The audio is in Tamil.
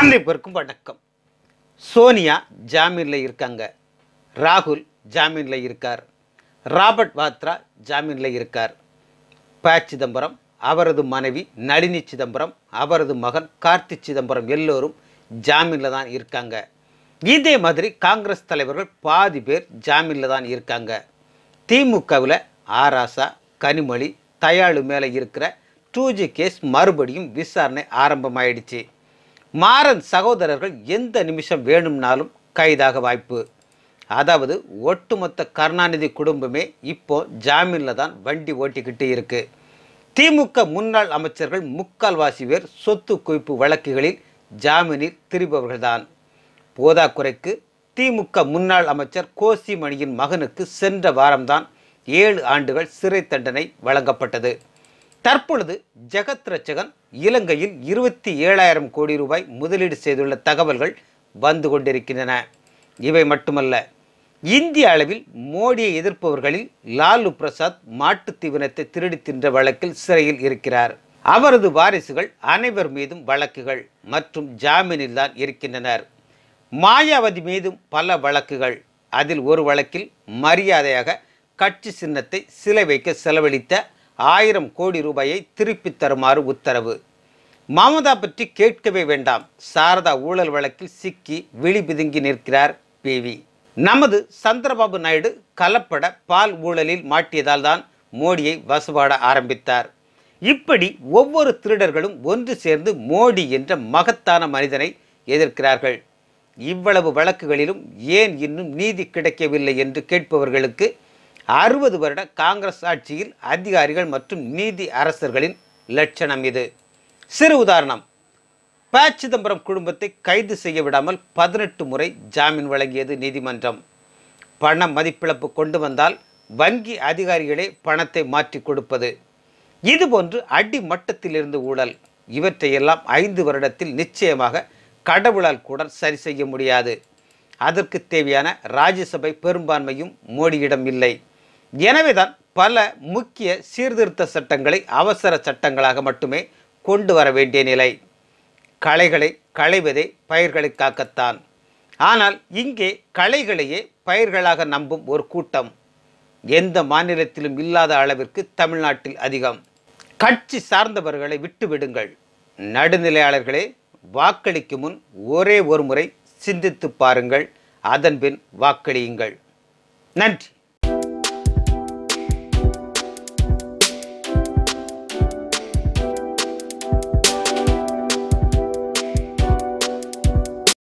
அனைவருக்கும் வணக்கம் சோனியா ஜாமீனில் இருக்காங்க ராகுல் ஜாமீனில் இருக்கார் ராபர்ட் வாத்ரா ஜாமீனில் இருக்கார் ப சிதம்பரம் அவரது மனைவி நளினி சிதம்பரம் அவரது மகன் கார்த்தி சிதம்பரம் எல்லோரும் ஜாமீனில் தான் இருக்காங்க இதே மாதிரி காங்கிரஸ் தலைவர்கள் பாதி பேர் ஜாமீனில் தான் இருக்காங்க திமுகவில் ஆராசா கனிமொழி தயாளு மேலே இருக்கிற டூ கேஸ் மறுபடியும் விசாரணை ஆரம்பமாயிடுச்சு மாறன் சகோதரர்கள் எந்த நிமிஷம் வேணும்னாலும் கைதாக வாய்ப்பு அதாவது ஒட்டுமொத்த கருணாநிதி குடும்பமே இப்போ ஜாமீனில் தான் வண்டி ஓட்டிக்கிட்டு இருக்குது திமுக முன்னாள் அமைச்சர்கள் முக்கால்வாசி பேர் சொத்து குவிப்பு வழக்குகளில் ஜாமீனில் திரும்பவர்கள்தான் போதாக்குறைக்கு திமுக முன்னாள் அமைச்சர் கோசிமணியின் மகனுக்கு சென்ற வாரம்தான் ஏழு ஆண்டுகள் சிறை தண்டனை வழங்கப்பட்டது தற்பொழுது ஜெகத் ரச்சகன் இலங்கையில் இருபத்தி ஏழாயிரம் கோடி ரூபாய் முதலீடு செய்துள்ள தகவல்கள் வந்து கொண்டிருக்கின்றன இவை மட்டுமல்ல இந்திய அளவில் மோடியை எதிர்ப்பவர்களில் லாலு பிரசாத் மாட்டுத்தீவனத்தை திருடி தின்ற வழக்கில் சிறையில் இருக்கிறார் அவரது வாரிசுகள் அனைவர் மீதும் வழக்குகள் மற்றும் ஜாமீனில் தான் இருக்கின்றனர் மாயாவதி மீதும் பல வழக்குகள் அதில் ஒரு வழக்கில் மரியாதையாக கட்சி சின்னத்தை சிலை வைக்க செலவழித்த ஆயிரம் கோடி ரூபாயை திருப்பித் தருமாறு உத்தரவு மமதா பற்றி கேட்கவே வேண்டாம் சாரதா ஊழல் வழக்கில் சிக்கி விழி பிதுங்கி நிற்கிறார் பிவி நமது சந்திரபாபு நாயுடு கலப்பட பால் ஊழலில் மாட்டியதால் தான் மோடியை வசுபாட ஆரம்பித்தார் இப்படி ஒவ்வொரு திருடர்களும் ஒன்று சேர்ந்து மோடி என்ற மகத்தான மனிதனை எதிர்க்கிறார்கள் இவ்வளவு வழக்குகளிலும் ஏன் இன்னும் நீதி கிடைக்கவில்லை என்று கேட்பவர்களுக்கு அறுபது வருட காங்கிரஸ் ஆட்சியில் அதிகாரிகள் மற்றும் நீதி அரசர்களின் லட்சணம் இது சிறு உதாரணம் ப சிதம்பரம் குடும்பத்தை கைது செய்ய விடாமல் பதினெட்டு முறை ஜாமீன் வழங்கியது நீதிமன்றம் பண மதிப்பிழப்பு கொண்டு வந்தால் வங்கி அதிகாரிகளே பணத்தை மாற்றி கொடுப்பது இதுபோன்று அடிமட்டத்திலிருந்து ஊழல் இவற்றையெல்லாம் ஐந்து வருடத்தில் நிச்சயமாக கடவுளால் கூட சரி செய்ய முடியாது அதற்கு தேவையான ராஜ்யசபை பெரும்பான்மையும் மோடியிடம் இல்லை எனவேதான் பல முக்கிய சீர்திருத்த சட்டங்களை அவசர சட்டங்களாக மட்டுமே கொண்டு வர வேண்டிய நிலை களைகளை களைவதே பயிர்களை காக்கத்தான் ஆனால் இங்கே களைகளையே பயிர்களாக நம்பும் ஒரு கூட்டம் எந்த மாநிலத்திலும் இல்லாத அளவிற்கு தமிழ்நாட்டில் அதிகம் கட்சி சார்ந்தவர்களை விட்டுவிடுங்கள் நடுநிலையாளர்களே வாக்களிக்கும் முன் ஒரே ஒரு முறை சிந்தித்து பாருங்கள் அதன்பின் வாக்களியுங்கள் நன்றி